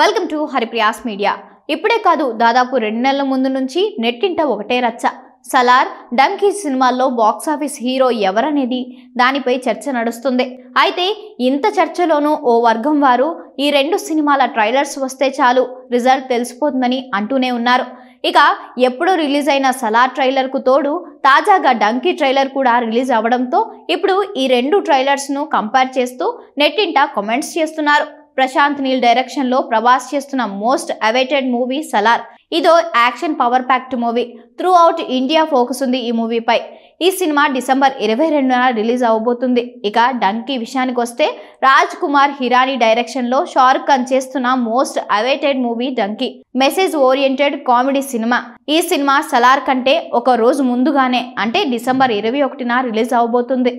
welcome to Haripriya's media ఇప్పుడే కాదు దాదాపు రెండు నెలల ముందు నుంచి నెట్టింట ఒకటే రచ్చ సలార్ డంకీ సినిమాల్లో బాక్సాఫీస్ హీరో ఎవరనేది దానిపై చర్చ నడుస్తుంది అయితే ఇంత చర్చలోనూ ఓ వర్గం వారు ఈ రెండు సినిమాల ట్రైలర్స్ వస్తే చాలు రిజల్ట్ తెలిసిపోతుందని అంటూనే ఉన్నారు ఇక ఎప్పుడు రిలీజ్ అయిన సలార్ ట్రైలర్కు తోడు తాజాగా డంకీ ట్రైలర్ కూడా రిలీజ్ అవ్వడంతో ఇప్పుడు ఈ రెండు ట్రైలర్స్ను కంపేర్ చేస్తూ నెట్టింట కామెంట్స్ చేస్తున్నారు ప్రశాంత్ నీల్ డైరెక్షన్ లో ప్రభాస్ చేస్తున్న మోస్ట్ అవైటెడ్ మూవీ సలార్ ఇదో action power packed movie throughout India focus ఉంది ఈ మూవీపై ఈ సినిమా డిసెంబర్ ఇరవై రెండున రిలీజ్ అవబోతుంది ఇక డంకీ విషయానికి వస్తే రాజ్ కుమార్ హిరానీ డైరెక్షన్లో షారుక్ ఖాన్ చేస్తున్న most awaited movie Dunki message oriented comedy సినిమా ఈ సినిమా సలార్ కంటే ఒక రోజు ముందుగానే అంటే డిసెంబర్ ఇరవై ఒకటిన రిలీజ్ అవబోతుంది